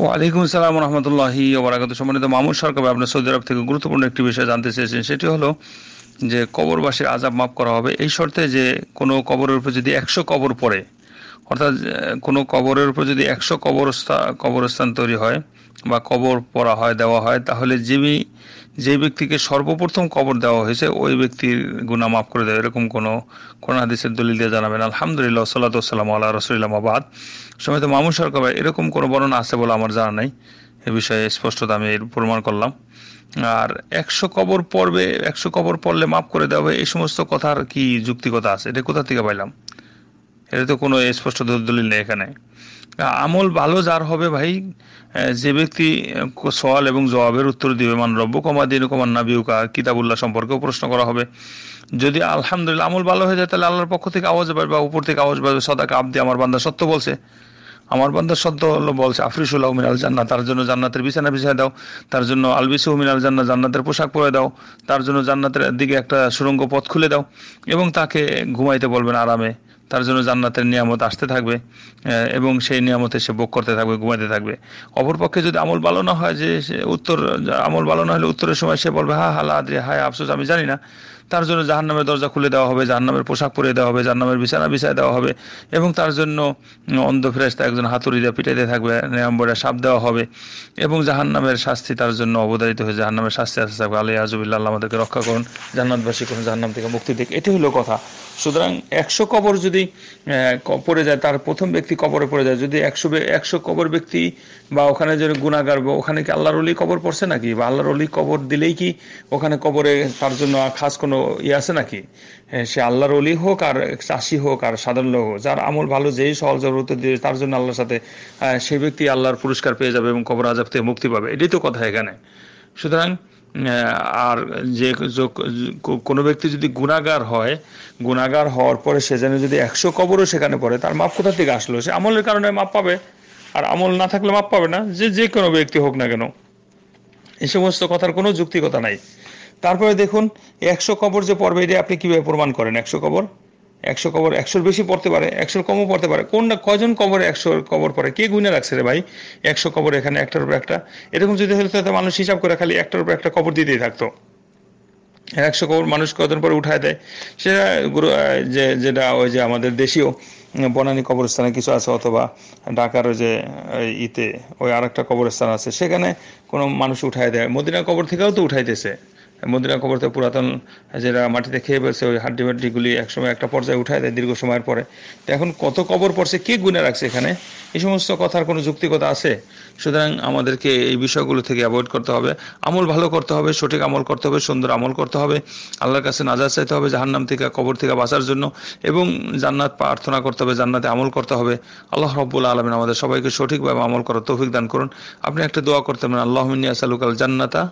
ওয়ালাইকুম আসসালাম রহমতুল্লাহি ওবরাকাত সম্মানিত মামুন সরকার আপনার সৌদি আরব থেকে গুরুত্বপূর্ণ একটি বিষয় জানতে চেয়েছেন সেটি হলো যে কবরবাসীর আজাব মাফ করা হবে এই শর্তে যে কোনো কবরের উপর যদি একশো কবর পড়ে অর্থাৎ কোনো কবরের উপর যদি একশো কবরস্থা কবরস্থান তৈরি হয় বা কবর পড়া হয় দেওয়া হয় তাহলে যিনি যে ব্যক্তিকে সর্বপ্রথম কবর দেওয়া হয়েছে ওই ব্যক্তির গুণা মাফ করে দেয় এরকম কোনো কোন হাদিসের দলিল দিয়ে জানাবেন আলহামদুলিল্লাহ সাল্লাম আল্লাহ রসুলিল্লামাবাদ সমেত মামুন সরকার এরকম কোনো বর্ণনা আছে বলে আমার জানা নাই এ বিষয়ে স্পষ্টত আমি এর প্রমাণ করলাম আর একশো কবর পড়বে একশো কবর পড়লে মাফ করে দেওয়া হবে এই সমস্ত কথার কি যুক্তিকতা আছে এটা কোথা থেকে পাইলাম এটা তো কোনো স্পষ্ট দলিল নেই এখানে আমল ভালো যার হবে ভাই যে ব্যক্তি সওয়াল এবং জবাবের উত্তর দিবে মান রব্য কমা দিন কমান নাবিউকা কিতাবুল্লাহ সম্পর্কেও প্রশ্ন করা হবে যদি আলহামদুলিল্লাহ আমল ভালো হয়ে যায় তাহলে আল্লাহর পক্ষ থেকে আওয়াজ পাবে বা উপর থেকে আওয়াজ পাবে কাপ দিয়ে আমার বান্দা সত্য বলছে আমার বান্দা সত্য হলো বলছে আফরিসুল আহমিন আল জান্না তার জন্য জান্নাতের বিছানা বিছায় দাও তার জন্য আলবিস হুমিন আল জান্না জান্নাতের পোশাক পরে দাও তার জন্য জান্নাতের দিকে একটা সুরঙ্গ পথ খুলে দাও এবং তাকে ঘুমাইতে বলবেন আরামে তার জন্য জান্নাতের নিয়ামত আসতে থাকবে এবং সেই নিয়ামতে সে ভোগ করতে থাকবে ঘুমাইতে থাকবে অপরপক্ষে যদি আমল ভালো না হয় যে উত্তর আমল ভালো না হলে উত্তরের সময় সে বলবে হা হা আদরে হায় আফসোস আমি জানি না তার জন্য জাহান্নামের দরজা খুলে দেওয়া হবে জাহান্নামের পোশাক পরে দেওয়া হবে জাহান্নামের বিছানা বিছায় দেওয়া হবে এবং তার জন্য অন্ধ ফেরেস্তা একজন হাতুড়ি দিয়ে পিটাইতে থাকবে নেয়াম্বরে সাপ দেওয়া হবে এবং জাহান্নামের শাস্তি তার জন্য অবদারিত হয়ে জাহান্নামের শাস্তি আসতে থাকবে আলী আল্লাহ আমাদেরকে রক্ষা করুন জান্নাতবাসী করুন জাহান্নাম থেকে মুক্তি দিক এটি হলো কথা সুতরাং একশো কবর যদি পড়ে যায় তার প্রথম ব্যক্তি কবরে পড়ে যায় যদি একশো একশো কবর ব্যক্তি বা ওখানে যে গুণাগার ওখানে কি আল্লাহর অলি কবর পড়ছে নাকি বা আল্লাহর অলি কবর দিলেই কি ওখানে কবরে তার জন্য খাস কোনো ইয়ে আছে নাকি সে আল্লাহর অলি হোক আর চাষি হোক আর সাধারণ লোক হোক যার আমল ভালো যেই সহজ জরুরত দিয়ে তার জন্য আল্লাহর সাথে সেই ব্যক্তি আল্লাহর পুরস্কার পেয়ে যাবে এবং কবর আজাব থেকে মুক্তি পাবে এটাই তো কথা এখানে সুতরাং আর যে কোনো ব্যক্তি যদি গুণাগার হয় গুণাগার হওয়ার পরে সে যেন যদি একশো কবরও সেখানে পড়ে তার মাপ কোথা থেকে আসলো সে আমলের কারণে মাপ পাবে আর আমল না থাকলে মাপ পাবে না যে যে কোনো ব্যক্তি হোক না কেন এ সমস্ত কথার কোনো যুক্তিকতা নাই তারপরে দেখুন একশো কবর যে পর্বে এটা আপনি কীভাবে প্রমাণ করেন একশো কবর একশো কবর একশোর বেশি পড়তে পারে একশোর কমও পড়তে পারে কোনটা কজন কবরে একশোর কবর পড়ে কে গুনে রাখছে রে ভাই একশো কবর এখানে একটার উপর একটা এরকম যদি হলে তাহলে মানুষ হিসাব করে খালি একটার উপর একটা কবর দিতেই থাকতো একশো কবর মানুষ কতদিন পরে উঠায় দেয় সেটা গুরু যে যেটা ওই যে আমাদের দেশীয় বনানী কবরস্থানে কিছু আছে অথবা ঢাকার যে ইতে ওই আর একটা কবরস্থান আছে সেখানে কোনো মানুষ উঠায় দেয় মদিনা কবর থেকেও তো উঠাইতেছে মদিনা কবরতে পুরাতন যেটা মাটিতে খেয়ে ফেলছে ওই হাড্ডি মাড্ডিগুলি একসময় একটা পর্যায়ে উঠায় দেয় দীর্ঘ সময়ের পরে তো এখন কত কবর পড়ছে কে গুনে রাখছে এখানে এই সমস্ত কথার কোনো যুক্তিকতা আছে সুতরাং আমাদেরকে এই বিষয়গুলো থেকে অ্যাভয়েড করতে হবে আমল ভালো করতে হবে সঠিক আমল করতে হবে সুন্দর আমল করতে হবে আল্লাহর কাছে নাজার চাইতে হবে জাহান্নাম থেকে কবর থেকে বাঁচার জন্য এবং জান্নাত প্রার্থনা করতে হবে জান্নাতে আমল করতে হবে আল্লাহ রব্বুল আলমিন আমাদের সবাইকে সঠিকভাবে আমল করার তৌফিক দান করুন আপনি একটা দোয়া করতে পারেন আল্লাহ মিনিয়া সালুকাল জান্নাতা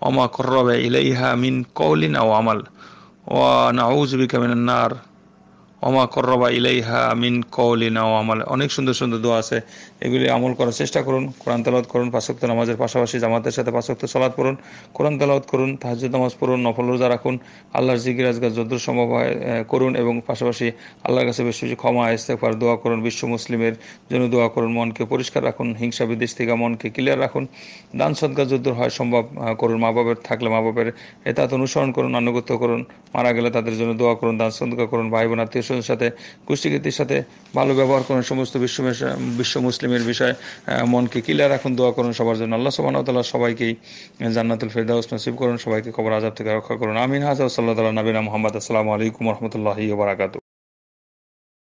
وما قرب إليها من قول أو عمل ونعوذ بك من النار অমা করবা ইলাইহা আমিন কৌলিনা ও আমাল অনেক সুন্দর সুন্দর দোয়া আছে এগুলি আমল করার চেষ্টা করুন কোরআন তালাওয়াত করুন পাঁচক্ত নামাজের পাশাপাশি জামাতের সাথে পাঁচক্ত সালাত পড়ুন কোরআন তালাত করুন তাহাজুদ নামাজ পড়ুন নফল রোজা রাখুন আল্লাহর জিগির আজগার যদ্দূর সম্ভব হয় করুন এবং পাশাপাশি আল্লাহর কাছে বেশ কিছু ক্ষমা ইস্তেফার দোয়া করুন বিশ্ব মুসলিমের জন্য দোয়া করুন মনকে পরিষ্কার রাখুন হিংসা বিদেশ থেকে মনকে ক্লিয়ার রাখুন দান সদ্গা যদ্দূর হয় সম্ভব করুন মা বাবার থাকলে মা বাবার এতাত অনুসরণ করুন আনুগত্য করুন মারা গেলে তাদের জন্য দোয়া করুন দান সদ্গা করুন ভাই বোন আত্মীয় রাসুলের সাথে কুস্তিগীতির সাথে ভালো ব্যবহার করুন সমস্ত বিশ্ব বিশ্ব মুসলিমের বিষয়ে মনকে ক্লিয়ার রাখুন দোয়া করুন সবার জন্য আল্লাহ সুবাহতাল্লাহ সবাইকেই জান্নাতুল ফেরদাউস নসিব করুন সবাইকে খবর আজাব থেকে রক্ষা করুন আমিন হাজার সাল্লাহ তাল্লাহ নবীনা মোহাম্মদ আসসালামু আলাইকুম রহমতুল্লাহি বারাকাতু